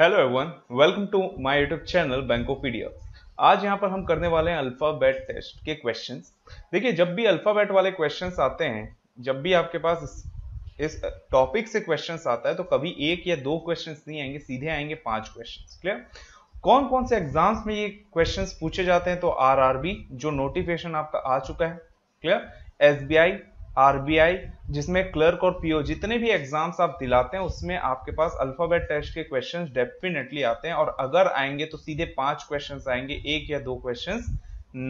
Hello everyone welcome to my YouTube channel bank of India आज यहां पर हम करने वाले हैं अल्फ़ाबेट टेस्ट के क्वेश्चंस देखिए जब भी अल्फ़ाबेट वाले क्वेश्चंस आते हैं जब भी आपके पास इस, इस टॉपिक से क्वेश्चंस आता है तो कभी एक या दो क्वेश्चंस नहीं आएंगे सीधे आएंगे पांच क्वेश्चन क्लियर कौन कौन से एग्जाम्स में ये क्वेश्चन पूछे जाते हैं तो आर जो नोटिफिकेशन आपका आ चुका है क्लियर एस आरबीआई जिसमें क्लर्क और पीओ जितने भी एग्जाम्स आप दिलाते हैं उसमें आपके पास अल्फाबेट टेस्ट के क्वेश्चंस डेफिनेटली आते हैं और अगर आएंगे तो सीधे पांच क्वेश्चंस आएंगे एक या दो क्वेश्चंस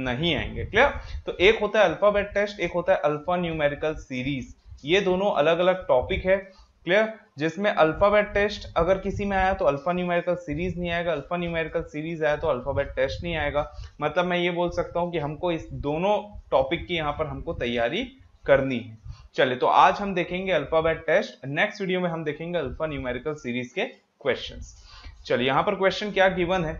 नहीं आएंगे क्लियर तो एक होता है अल्फाबेट टेस्ट एक होता है अल्फा न्यूमेरिकल सीरीज ये दोनों अलग अलग टॉपिक है क्लियर जिसमें अल्फाबेट टेस्ट अगर किसी में आया तो अल्फा न्यूमेरिकल सीरीज नहीं आएगा अल्फा न्यूमेरिकल सीरीज आया तो अल्फाबेट टेस्ट नहीं आएगा मतलब मैं ये बोल सकता हूँ कि हमको इस दोनों टॉपिक की यहाँ पर हमको तैयारी करनी है चले तो आज हम देखेंगे अल्फाबेट टेस्ट नेक्स्ट वीडियो में हम देखेंगे अल्फा न्यूमेरिकल सीरीज के क्वेश्चन चलिए यहां पर क्वेश्चन क्या गिवन है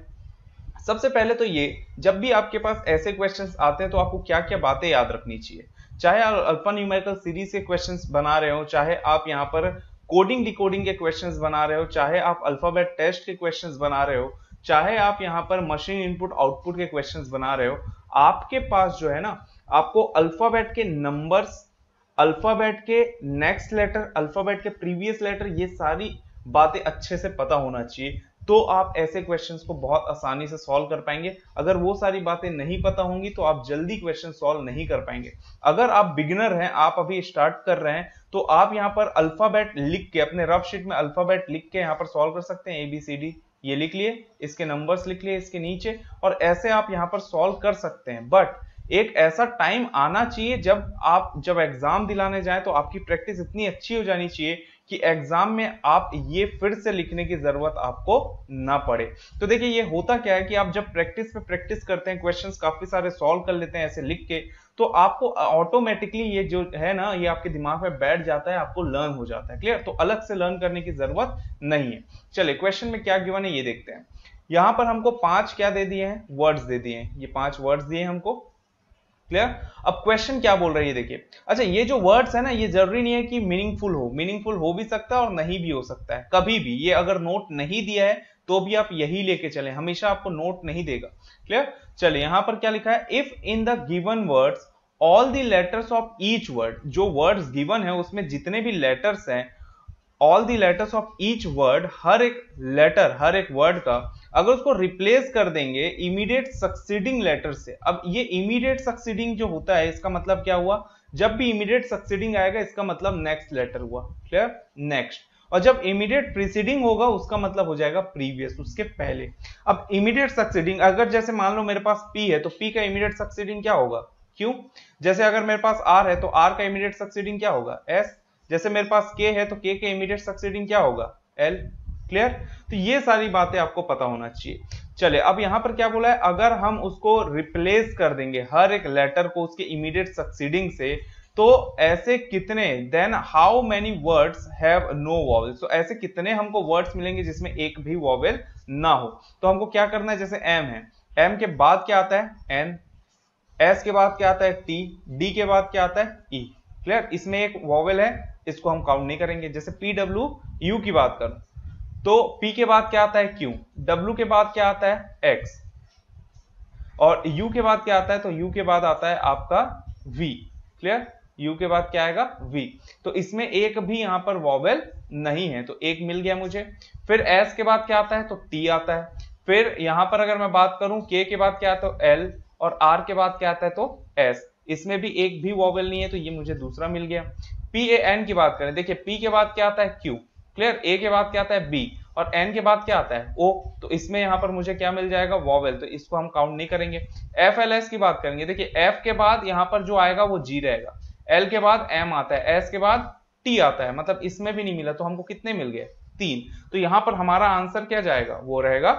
सबसे पहले तो ये जब भी आपके पास ऐसे क्वेश्चन आते हैं तो आपको क्या क्या बातें याद रखनी चाहिए चाहे आप अल्फा न्यूमेरिकल सीरीज के क्वेश्चन बना रहे हो चाहे आप यहाँ पर कोडिंग डिकोडिंग के क्वेश्चंस बना रहे हो चाहे आप अल्फाबेट टेस्ट के क्वेश्चंस बना रहे हो चाहे आप यहाँ पर मशीन इनपुट आउटपुट के क्वेश्चंस बना रहे हो आपके पास जो है ना आपको अल्फाबेट के नंबर्स अल्फाबेट के नेक्स्ट लेटर अल्फाबेट के प्रीवियस लेटर ये सारी बातें अच्छे से पता होना चाहिए तो आप ऐसे क्वेश्चंस को बहुत आसानी से सॉल्व कर पाएंगे अगर वो सारी बातें नहीं पता होंगी तो आप जल्दी क्वेश्चन सॉल्व नहीं कर पाएंगे अगर आप बिगिनर हैं आप अभी स्टार्ट कर रहे हैं तो आप यहाँ पर अल्फाबेट लिख के अपने रफ शीट में अल्फाबेट लिख के यहां पर सॉल्व कर सकते हैं एबीसीडी ये लिख लिए इसके नंबर्स लिख लिए इसके नीचे और ऐसे आप यहां पर सॉल्व कर सकते हैं बट एक ऐसा टाइम आना चाहिए जब आप जब एग्जाम दिलाने जाए तो आपकी प्रैक्टिस इतनी अच्छी हो जानी चाहिए कि एग्जाम में आप ये फिर से लिखने की जरूरत आपको ना पड़े तो देखिए ये होता क्या है कि आप जब प्रैक्टिस पे प्रैक्टिस करते हैं क्वेश्चंस काफी सारे सॉल्व कर लेते हैं ऐसे लिख के तो आपको ऑटोमेटिकली ये जो है ना ये आपके दिमाग में बैठ जाता है आपको लर्न हो जाता है क्लियर तो अलग से लर्न करने की जरूरत नहीं है चले क्वेश्चन में क्या गिवन है ये देखते हैं यहां पर हमको पांच क्या दे दिए हैं वर्ड्स दे दिए हैं ये पांच वर्ड्स दिए हमको क्लियर अब क्वेश्चन क्या बोल रहा है ये देखिए अच्छा ये जो वर्ड्स है ना ये जरूरी नहीं है कि मीनिंगफुल हो मीनिंगफुल हो भी सकता है और नहीं भी हो सकता है कभी भी ये अगर नोट नहीं दिया है तो भी आप यही लेके चले हमेशा आपको नोट नहीं देगा क्लियर चलिए यहां पर क्या लिखा है if in the given words all the letters of each word जो वर्ड्स गिवन है उसमें जितने भी लेटर्स हैं all the letters of each word हर एक लेटर हर एक वर्ड का अगर उसको रिप्लेस कर देंगे इमीडिएट सक्सीडिंग लेटर से अब ये इमीडिएट सक्सीडिंग जो होता है इसका मतलब क्या हुआ जब भी इमीडिएट सक्सीडिंग आएगा इसका मतलब नेक्स्ट लेटर हुआ क्लियर नेक्स्ट और जब इमीडिएट प्रीसीडिंग होगा उसका मतलब हो जाएगा प्रीवियस उसके पहले अब इमीडिएट सक्सीडिंग अगर जैसे मान लो मेरे पास पी है तो पी का इमीडिएट सक्सीडिंग क्या होगा क्यों जैसे अगर मेरे पास आर है तो आर का इमीडिएट सक्सीडिंग क्या होगा एस जैसे मेरे पास के है तो के का इमीडिएट सक्सीडिंग क्या होगा एल क्लियर तो ये सारी बातें आपको पता होना चाहिए चले अब यहां पर क्या बोला है अगर हम उसको रिप्लेस कर देंगे हर एक लेटर को उसके इमीडिएट सक्सीडिंग से तो ऐसे कितने then how many words have no vowel so ऐसे कितने हमको वर्ड्स मिलेंगे जिसमें एक भी वॉवेल ना हो तो हमको क्या करना है जैसे एम है एम के बाद क्या आता है एन एस के बाद क्या आता है टी डी के बाद क्या आता है ई e. क्लियर इसमें एक वॉवेल है इसको हम काउंट नहीं करेंगे जैसे पीडब्ल्यू यू की बात करूं तो P के बाद क्या आता है Q W के बाद क्या आता है X और U के बाद क्या आता है तो U के बाद आता है आपका V क्लियर U के बाद क्या आएगा V तो इसमें एक भी यहां पर वॉवेल नहीं है तो एक मिल गया मुझे फिर S के बाद क्या आता है तो T आता है फिर यहां पर अगर मैं बात करूं K के बाद क्या आता है तो L और R के बाद क्या आता है तो S इसमें भी एक भी वॉवेल नहीं है तो ये मुझे दूसरा मिल गया पी ए एन की बात करें देखिए पी के बाद क्या आता है क्यू क्लियर ए के बाद क्या आता है बी और एन के बाद क्या आता है ओ तो इसमें यहां पर मुझे क्या मिल जाएगा वॉवेल तो इसको हम काउंट नहीं करेंगे एफ एल एस की बात करेंगे देखिए एफ के बाद यहां पर जो आएगा वो जी रहेगा एल के बाद एम आता है एस के बाद टी आता है मतलब इसमें भी नहीं मिला तो हमको कितने मिल गए तीन तो यहां पर हमारा आंसर क्या जाएगा वो रहेगा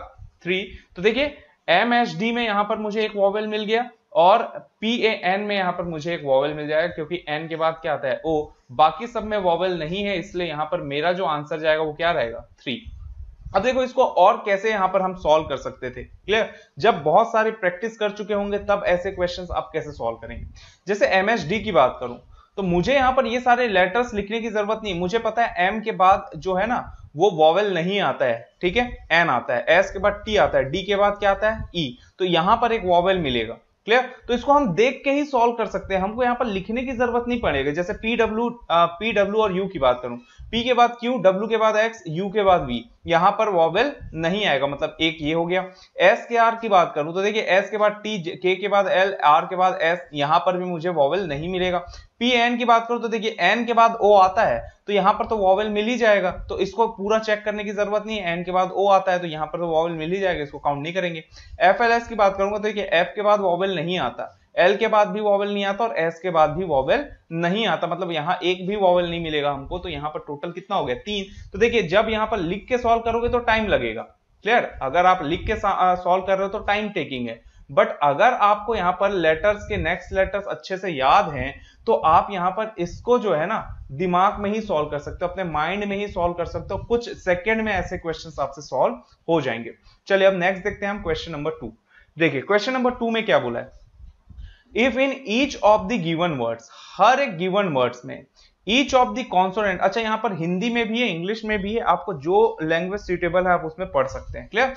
थ्री तो देखिए एम एच डी में यहां पर मुझे एक वॉवेल मिल गया और पी ए एन में यहाँ पर मुझे एक वॉवल मिल जाएगा क्योंकि एन के बाद क्या आता है ओ बाकी सब में वॉवल नहीं है इसलिए यहां पर मेरा जो आंसर जाएगा वो क्या रहेगा थ्री अब देखो इसको और कैसे यहां पर हम सॉल्व कर सकते थे क्लियर जब बहुत सारे प्रैक्टिस कर चुके होंगे तब ऐसे क्वेश्चंस आप कैसे सॉल्व करेंगे जैसे डी की बात करूं तो मुझे यहाँ पर ये सारे लेटर्स लिखने की जरूरत नहीं मुझे पता है एम के बाद जो है ना वो वॉवेल नहीं आता है ठीक है एन आता है एस के बाद टी आता है डी के बाद क्या आता है ई e. तो यहां पर एक वॉवेल मिलेगा क्लियर तो इसको हम देख के ही सॉल्व कर सकते हैं हमको यहाँ पर लिखने की जरूरत नहीं पड़ेगी जैसे पीडब्ल्यू पीडब्ल्यू और यू की बात करूं पी के बाद क्यू डब्ल्यू के बाद एक्स यू के बाद वी यहां पर वॉवेल नहीं आएगा मतलब एक ये हो गया एस के आर की बात करूं तो देखिए एस के बाद टी के के बाद एल आर के बाद एस यहां पर भी मुझे वॉवेल नहीं मिलेगा पी एन की बात करूं तो देखिए एन के बाद ओ आता है तो यहां पर तो वॉवेल मिल ही जाएगा तो इसको पूरा चेक करने की जरूरत नहीं है एन के बाद ओ आता है तो यहां पर तो वॉवेल मिल ही जाएगा इसको काउंट नहीं करेंगे एफ एल एस की बात करूंगा तो देखिए एफ के बाद वॉवेल नहीं आता एल के बाद भी वॉवल नहीं आता और एस के बाद भी वॉवल नहीं आता मतलब यहाँ एक भी वॉवल नहीं मिलेगा हमको तो यहाँ पर टोटल कितना हो गया तीन तो देखिए जब यहाँ पर लिख के सॉल्व करोगे तो टाइम लगेगा क्लियर अगर आप लिख के सॉल्व कर रहे हो तो टाइम टेकिंग है बट अगर आपको यहाँ पर लेटर्स के नेक्स्ट लेटर्स अच्छे से याद है तो आप यहाँ पर इसको जो है ना दिमाग में ही सॉल्व कर सकते हो अपने माइंड में ही सॉल्व कर सकते हो कुछ सेकेंड में ऐसे क्वेश्चन आपसे सॉल्व हो जाएंगे चलिए अब नेक्स्ट देखते हैं हम क्वेश्चन नंबर टू देखिए क्वेश्चन नंबर टू में क्या बोला है if in each of the given words हर एक गिवन वर्ड्स में ईच ऑफ दी कॉन्सोनेंट अच्छा यहां पर हिंदी में भी है इंग्लिश में भी है आपको जो लैंग्वेज सुटेबल है आप उसमें पढ़ सकते हैं क्लियर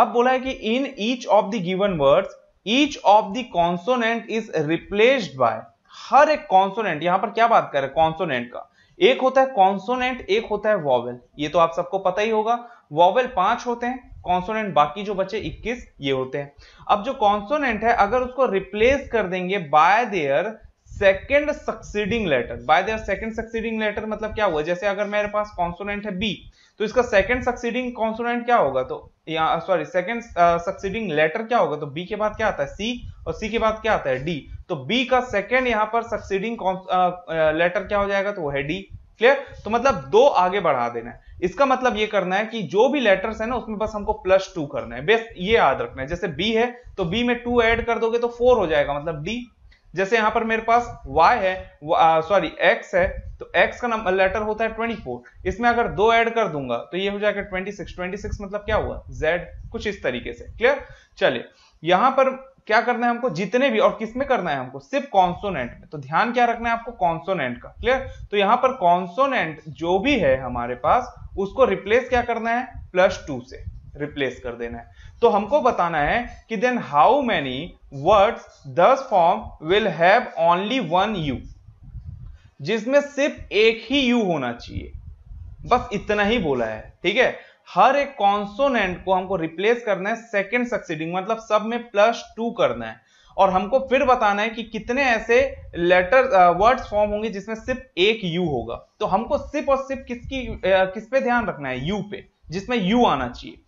अब बोला है कि in each of the given words each of the consonant is replaced by हर एक कॉन्सोनेंट यहां पर क्या बात करें कॉन्सोनेंट का एक होता है कॉन्सोनेंट एक होता है वॉवेल ये तो आप सबको पता ही होगा वॉवेल पांच होते हैं कॉन्सोनेंट बाकी जो बचे 21 ये होते हैं अब जो कॉन्सोनेंट है अगर उसको रिप्लेस कर देंगे by their second succeeding letter by their second succeeding letter मतलब क्या हुआ जैसे अगर मेरे पास कॉन्सोनेंट है बी तो इसका सेकेंड सक्सीडिंग कॉन्सोनेंट क्या होगा तो सॉरी सेकेंड सक्सीडिंग लेटर क्या होगा तो बी के बाद क्या आता है सी और सी के बाद क्या आता है डी तो बी का सेकेंड यहां पर सक्सीडिंग लेटर uh, uh, क्या हो जाएगा तो वो है डी क्लियर तो मतलब दो आगे बढ़ा देना है इसका मतलब ये करना है कि जो भी लेटर्स है ना उसमें बस हमको प्लस टू करना है बेस ये याद रखना है जैसे बी है तो बी में टू एड कर दोगे तो फोर हो जाएगा मतलब डी जैसे यहां पर मेरे पास y है सॉरी x है तो x का नंबर लेटर होता है 24 इसमें अगर दो ऐड कर दूंगा तो ये हो जाएगा 26 26 मतलब क्या हुआ z कुछ इस तरीके से क्लियर चलिए यहां पर क्या करना है हमको जितने भी और किसमें करना है हमको सिर्फ कॉन्सोनेंट में तो ध्यान क्या रखना है आपको कॉन्सोनेंट का क्लियर तो यहाँ पर कॉन्सोनेंट जो भी है हमारे पास उसको रिप्लेस क्या करना है प्लस टू से रिप्लेस कर देना है तो हमको बताना है कि then how many words thus form will have only one U जिसमें सिर्फ एक ही यू होना चाहिए बस इतना ही बोला है ठीक है हर एक कॉन्सोनेंट को हमको रिप्लेस करना है सेकेंड सक्सीडिंग मतलब सब में प्लस टू करना है और हमको फिर बताना है कि कितने ऐसे लेटर वर्ड्स फॉर्म होंगे जिसमें सिर्फ एक यू होगा तो हमको सिर्फ और सिर्फ किसकी uh, किस पे ध्यान रखना है यू पे जिसमें यू आना चाहिए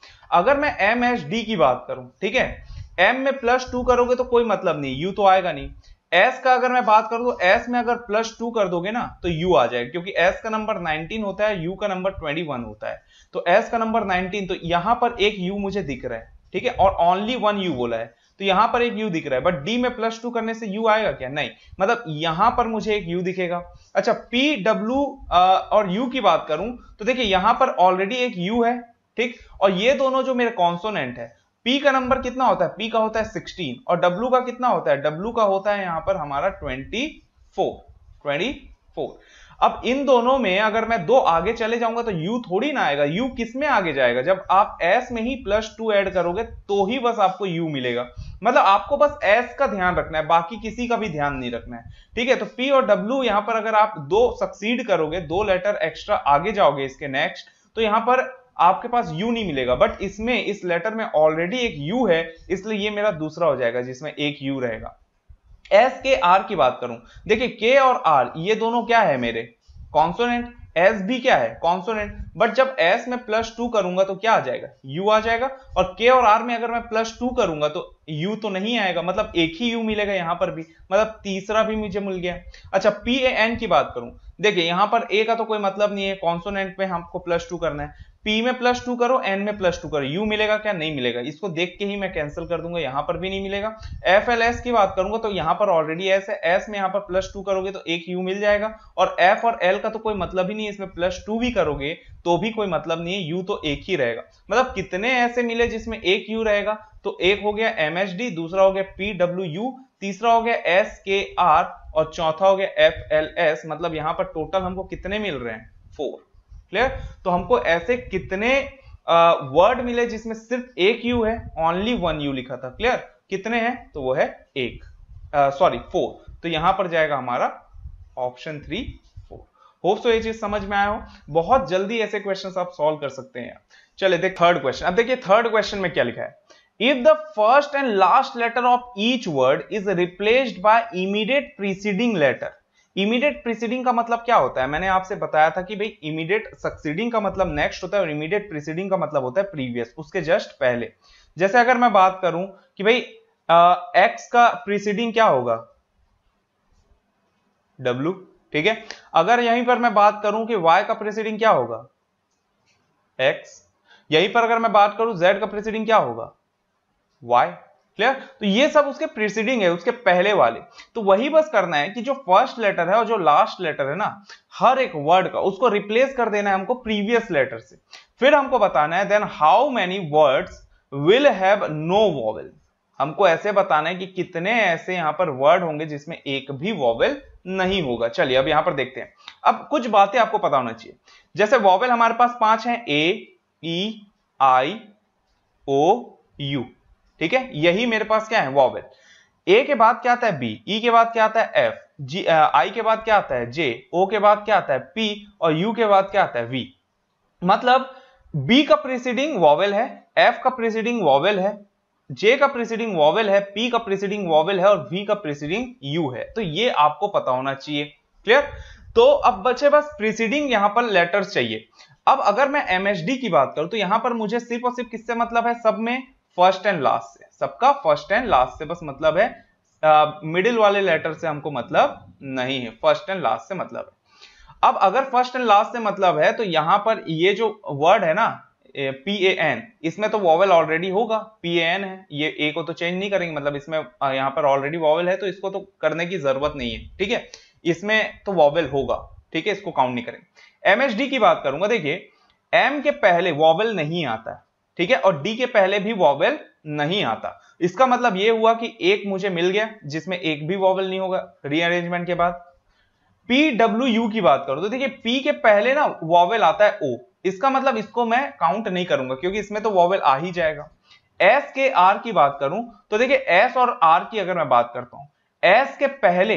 अगर मैं एम एच डी की बात करूं ठीक है एम में प्लस टू करोगे तो कोई मतलब नहीं यू तो आएगा नहीं एस का अगर मैं बात करूं तो एस में अगर प्लस टू कर दोगे ना तो यू आ जाएगा क्योंकि एस का नंबर 19 होता है यू का नंबर 21 होता है तो एस का नंबर 19 तो यहां पर एक यू मुझे दिख रहा है ठीक है और ओनली वन यू बोला है तो यहां पर एक यू दिख रहा है बट डी में प्लस टू करने से यू आएगा क्या नहीं मतलब यहां पर मुझे एक यू दिखेगा अच्छा पी डब्ल्यू और यू की बात करूं तो देखिये यहां पर ऑलरेडी एक यू है ठीक और ये दोनों जो मेरे कॉन्सोनेंट है P का नंबर कितना होता है पी का होता है 16 और डब्ल्यू का कितना होता है W का होता है यहां पर हमारा 24 24 अब इन दोनों में अगर मैं दो आगे चले जाऊंगा तो यू थोड़ी ना आएगा U किस में आगे जाएगा जब आप एस में ही प्लस टू एड करोगे तो ही बस आपको यू मिलेगा मतलब आपको बस एस का ध्यान रखना है बाकी किसी का भी ध्यान नहीं रखना है ठीक है तो पी और डब्ल्यू यहां पर अगर आप दो सक्सीड करोगे दो लेटर एक्स्ट्रा आगे जाओगे इसके नेक्स्ट तो यहां पर आपके पास यू नहीं मिलेगा बट इसमें इस लेटर में ऑलरेडी एक यू है इसलिए ये मेरा दूसरा हो जाएगा जिसमें एक यू रहेगा एस के आर की बात करूं देखिए के और आर ये दोनों क्या है मेरे कॉन्सोनेंट एस भी क्या है कॉन्सोनेंट बट जब एस में प्लस टू करूंगा तो क्या आ जाएगा यू आ जाएगा और के और आर में अगर मैं प्लस टू करूंगा तो यू तो नहीं आएगा मतलब एक ही यू मिलेगा यहां पर भी मतलब तीसरा भी मुझे मिल गया अच्छा पी ए एन की बात करूं देखिए यहां पर ए का तो कोई मतलब नहीं है कॉन्सोनेंट में हमको प्लस टू करना है P में प्लस टू करो एन में प्लस टू करो यू मिलेगा क्या नहीं मिलेगा इसको देख के ही मैं कैंसिल कर दूंगा यहां पर भी नहीं मिलेगा एफ एल एस की बात करूंगा तो यहाँ पर ऑलरेडी एस है एस में यहां पर प्लस टू करोगे तो एक यू मिल जाएगा और एफ और एल का तो कोई मतलब ही नहीं इसमें प्लस टू भी करोगे तो भी कोई मतलब नहीं है यू तो एक ही रहेगा मतलब कितने ऐसे मिले जिसमें एक यू रहेगा तो एक हो गया डी दूसरा हो गया पीडब्ल्यू यू तीसरा हो गया एस के आर और चौथा हो गया एफ एल एस मतलब यहां पर टोटल हमको कितने मिल रहे हैं फोर क्लियर तो हमको ऐसे कितने वर्ड मिले जिसमें सिर्फ एक यू है ओनली वन यू लिखा था क्लियर कितने हैं तो वो है एक सॉरी फोर तो यहां पर जाएगा हमारा option three four hope so ये चीज समझ में आया हो बहुत जल्दी ऐसे क्वेश्चन आप सॉल्व कर सकते हैं चले देख थर्ड क्वेश्चन अब देखिए थर्ड क्वेश्चन में क्या लिखा है if the first and last letter of each word is replaced by immediate preceding letter immediate preceding का मतलब क्या होता है मैंने आपसे बताया था कि भाई इमीडिएट सक्सीडिंग का मतलब नेक्स्ट होता है और इमीडिएट प्रीसीडिंग का मतलब होता है प्रीवियस उसके जस्ट पहले जैसे अगर मैं बात करूं कि भाई एक्स का प्रीसीडिंग क्या होगा डब्ल्यू ठीक है अगर यहीं पर मैं बात करूं कि वाई का प्रीसीडिंग क्या होगा एक्स यहीं पर अगर मैं बात करूं जेड का प्रीसीडिंग क्या होगा वाई क्लियर तो ये सब उसके प्रिसीडिंग है उसके पहले वाले तो वही बस करना है कि जो फर्स्ट लेटर है और जो लास्ट लेटर है ना हर एक वर्ड का उसको रिप्लेस कर देना है हमको प्रीवियस लेटर से फिर हमको बताना है then how many words will have no vowel हमको ऐसे बताना है कि कितने ऐसे यहां पर वर्ड होंगे जिसमें एक भी वॉवेल नहीं होगा चलिए अब यहां पर देखते हैं अब कुछ बातें आपको पता होना चाहिए जैसे वॉवेल हमारे पास पांच हैं ए ई आई ओ यू ठीक है यही मेरे पास क्या है वॉवेल ए के बाद क्या आता है बी ई e के बाद क्या आता है एफ जी आई के बाद क्या आता है जे ओ के बाद क्या आता है पी और यू के बाद क्या आता है वी मतलब बी का प्रिसीडिंग वॉवेल है एफ का प्रिसीडिंग वॉवेल है जे का प्रिसीडिंग वॉवेल है पी का प्रिसीडिंग वॉवेल है और वी का प्रिसीडिंग यू है तो ये आपको पता होना चाहिए क्लियर तो अब बचे बस प्रिसीडिंग यहां पर लेटर्स चाहिए अब अगर मैं एमएचडी की बात करूं तो यहां पर मुझे सिर्फ और सिर्फ किससे मतलब है सब में फर्स्ट एंड लास्ट से सबका फर्स्ट एंड लास्ट से बस मतलब है मिडिल uh, वाले लेटर से हमको मतलब नहीं है फर्स्ट एंड लास्ट से मतलब है अब अगर फर्स्ट एंड लास्ट से मतलब है तो यहां पर ये जो वर्ड है ना पी ए एन इसमें तो वॉवल ऑलरेडी होगा पी ए एन है ये ए को तो चेंज नहीं करेंगे मतलब इसमें यहां पर ऑलरेडी वॉवल है तो इसको तो करने की जरूरत नहीं है ठीक है इसमें तो वॉवल होगा ठीक है इसको काउंट नहीं करेंगे एमएचडी की बात करूंगा देखिए एम के पहले वॉवल नहीं आता है ठीक है और डी के पहले भी वॉवेल नहीं आता इसका मतलब यह हुआ कि एक मुझे मिल गया जिसमें एक भी वॉवेल नहीं होगा रीअरेंजमेंट के बाद पी डब्ल्यू यू की बात करो तो देखिए पी के पहले ना वॉवेल आता है ओ इसका मतलब इसको मैं काउंट नहीं करूंगा क्योंकि इसमें तो वॉवेल आ ही जाएगा एस के आर की बात करूं तो देखिए एस और आर की अगर मैं बात करता हूं एस के पहले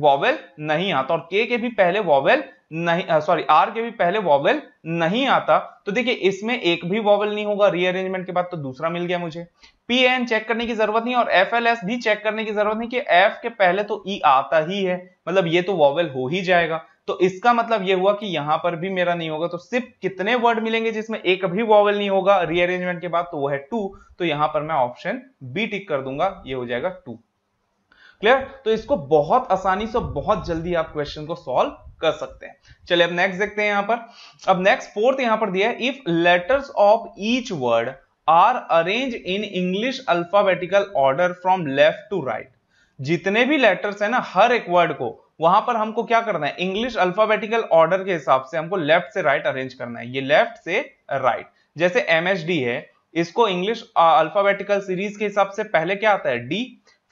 वॉवेल नहीं आता और के के भी पहले वॉवेल नहीं सॉरी आर के भी पहले वॉवेल नहीं आता तो देखिए इसमें एक भी वॉवेल नहीं होगा रीअरेंजमेंट के बाद तो दूसरा मिल गया मुझे पी एन चेक करने की जरूरत नहीं और एफ एल एस भी चेक करने की जरूरत नहीं कि एफ के पहले तो ई e आता ही है मतलब ये तो वॉवेल हो ही जाएगा तो इसका मतलब ये हुआ कि यहां पर भी मेरा नहीं होगा तो सिर्फ कितने वर्ड मिलेंगे जिसमें एक भी वॉवल नहीं होगा रीअरेंजमेंट के बाद तो वो है टू तो यहां पर मैं ऑप्शन बी टिक कर दूंगा ये हो जाएगा टू क्लियर तो इसको बहुत आसानी से बहुत जल्दी आप क्वेश्चन को सॉल्व कर सकते हैं चलिए अब नेक्स्ट देखते हैं यहां पर अब नेक्स्ट फोर्थ यहां पर दिया है if letters of each word are arrange in English alphabetical order from left to right जितने भी लेटर्स है ना हर एक वर्ड को वहां पर हमको क्या करना है इंग्लिश अल्फाबेटिकल ऑर्डर के हिसाब से हमको लेफ्ट से राइट अरेंज करना है ये लेफ्ट से राइट जैसे एमएचडी है इसको इंग्लिश अल्फाबेटिकल सीरीज के हिसाब से पहले क्या आता है डी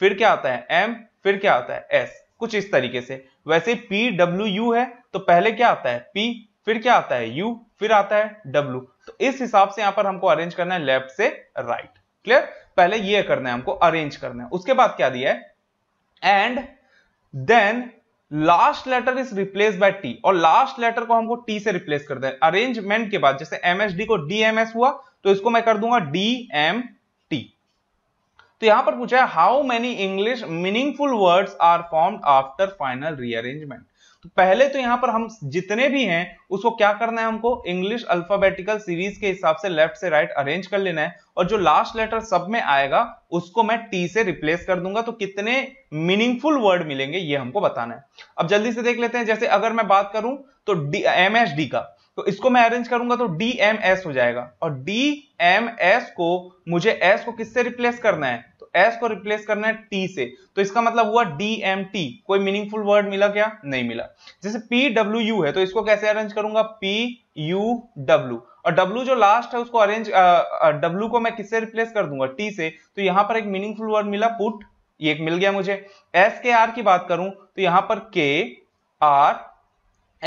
फिर क्या आता है एम फिर क्या आता है एस कुछ इस तरीके से वैसे पी डब्ल्यू यू है तो पहले क्या आता है पी फिर क्या आता है यू फिर आता है डब्ल्यू तो इस हिसाब से यहां पर हमको अरेंज करना है लेफ्ट से राइट क्लियर पहले ये करना है हमको अरेंज करना है उसके बाद क्या दिया है and then last letter is replace by T और लास्ट लेटर को हमको टी से रिप्लेस कर दे अरेंजमेंट के बाद जैसे एमएसडी को डीएमएस हुआ तो इसको मैं कर दूंगा डी एम तो यहां पर पूछा है how many English meaningful words are formed after final rearrangement तो पहले तो यहां पर हम जितने भी हैं उसको क्या करना है हमको इंग्लिश अल्फाबेटिकल सीरीज के हिसाब से लेफ्ट से राइट अरेंज कर लेना है और जो लास्ट लेटर सब में आएगा उसको मैं टी से रिप्लेस कर दूंगा तो कितने मीनिंगफुल वर्ड मिलेंगे ये हमको बताना है अब जल्दी से देख लेते हैं जैसे अगर मैं बात करूं तो डी एम एस डी का तो इसको मैं अरेंज करूंगा तो डी एम एस हो जाएगा और डी एम एस को मुझे एस को किससे रिप्लेस करना है एस को रिप्लेस करना है टी से तो इसका मतलब हुआ डी एम टी कोई मीनिंगफुल वर्ड मिला क्या नहीं मिला जैसे पी डब्ल्यू यू है तो इसको कैसे अरेंज करूंगा पी यू डब्ल्यू और डब्ल्यू जो लास्ट है उसको अरेंज डब्ल्यू को मैं किससे रिप्लेस कर दूंगा टी से तो यहां पर एक मीनिंगफुल वर्ड मिला पुट ये एक मिल गया मुझे एस के आर की बात करूं तो यहां पर के आर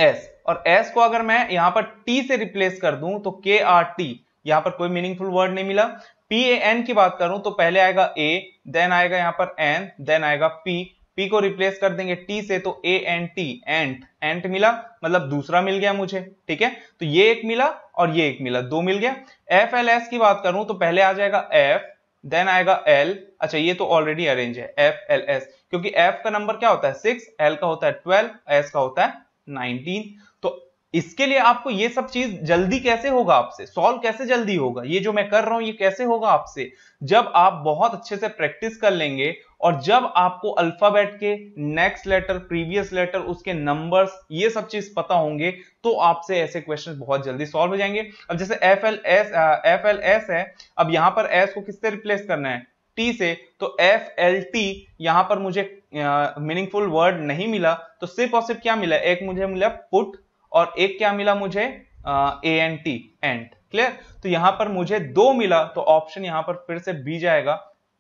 एस और एस को अगर मैं यहां पर टी से रिप्लेस कर दूं तो के आर टी यहां पर कोई मीनिंगफुल वर्ड नहीं मिला पी ए एन की बात करूं तो पहले आएगा ए देन आएगा यहां पर एन देन आएगा पी पी को रिप्लेस कर देंगे टी से तो ए एन टी एंट एंट मिला मतलब दूसरा मिल गया मुझे ठीक है तो ये एक मिला और ये एक मिला दो मिल गया एफ एल एस की बात करूं तो पहले आ जाएगा एफ देन आएगा एल अच्छा ये तो ऑलरेडी अरेंज है एफ एल एस क्योंकि एफ का नंबर क्या होता है सिक्स एल का होता है ट्वेल्व एस का होता है नाइनटीन तो इसके लिए आपको ये सब चीज जल्दी कैसे होगा आपसे सॉल्व कैसे जल्दी होगा ये जो मैं कर रहा हूं ये कैसे होगा आपसे जब आप बहुत अच्छे से प्रैक्टिस कर लेंगे और जब आपको अल्फाबेट के नेक्स्ट लेटर प्रीवियस लेटर उसके नंबर्स ये सब चीज पता होंगे तो आपसे ऐसे क्वेश्चन बहुत जल्दी सॉल्व हो जाएंगे अब जैसे F L S F L S है अब यहां पर एस को किससे रिप्लेस करना है टी से तो एफ एल टी यहां पर मुझे मीनिंगफुल वर्ड नहीं मिला तो सिर्फ और सिर्फ क्या मिला एक मुझे मिला पुट और एक क्या मिला मुझे A N T ant clear तो यहां पर मुझे दो मिला तो ऑप्शन यहां पर फिर से बी जाएगा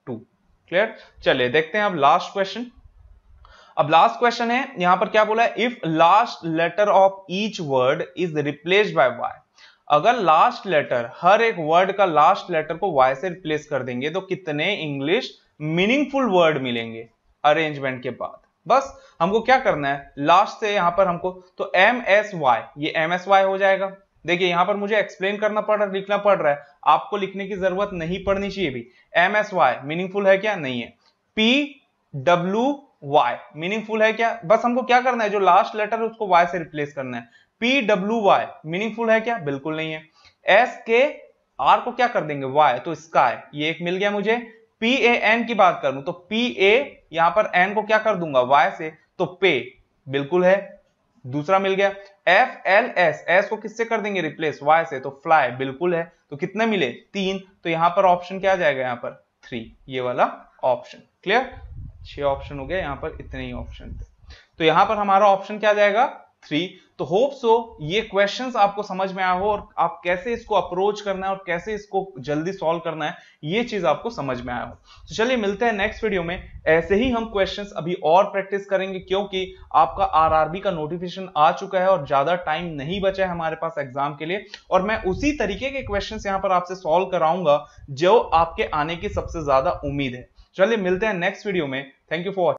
टू क्लियर चलिए देखते हैं अब लास्ट क्वेश्चन अब लास्ट क्वेश्चन है यहां पर क्या बोला है if last letter of each word is replace by Y अगर लास्ट लेटर हर एक वर्ड का लास्ट लेटर को वाई से रिप्लेस कर देंगे तो कितने इंग्लिश मीनिंगफुल वर्ड मिलेंगे अरेंजमेंट के बाद बस हमको क्या करना है लास्ट से यहां पर हमको तो एम एस वाई ये एम एस वाई हो जाएगा देखिए यहां पर मुझे एक्सप्लेन करना पड़ रहा है लिखना पड़ रहा है आपको लिखने की जरूरत नहीं पड़नी चाहिए भी एम एस वाई मीनिंगफुल है क्या नहीं है पी डब्ल्यू वाई मीनिंगफुल है क्या बस हमको क्या करना है जो लास्ट लेटर है उसको वाई से रिप्लेस करना है पी डब्ल्यू वाई मीनिंगफुल है क्या बिल्कुल नहीं है एस के आर को क्या कर देंगे वाई तो स्काई ये एक मिल गया मुझे पी ए एन की बात करूं तो पी ए यहां पर एन को क्या कर दूंगा वाई से तो पे बिल्कुल है दूसरा मिल गया एफ एल एस एस को किससे कर देंगे रिप्लेस वाई से तो फ्लाई बिल्कुल है तो कितने मिले तीन तो यहां पर ऑप्शन क्या जाएगा यहां पर थ्री ये वाला ऑप्शन क्लियर छह ऑप्शन हो गया यहां पर इतने ही ऑप्शन थे तो यहां पर हमारा ऑप्शन क्या जाएगा थ्री तो होप सो ये क्वेश्चन आपको समझ में आया हो और आप कैसे इसको अप्रोच करना है और कैसे इसको जल्दी सॉल्व करना है ये चीज आपको समझ में आया हो तो चलिए मिलते हैं नेक्स्ट वीडियो में ऐसे ही हम क्वेश्चंस अभी और प्रैक्टिस करेंगे क्योंकि आपका आरआरबी का नोटिफिकेशन आ चुका है और ज्यादा टाइम नहीं बचा है हमारे पास एग्जाम के लिए और मैं उसी तरीके के क्वेश्चन यहाँ पर आपसे सॉल्व कराऊंगा जो आपके आने की सबसे ज्यादा उम्मीद है चलिए मिलते हैं नेक्स्ट वीडियो में थैंक यू फॉर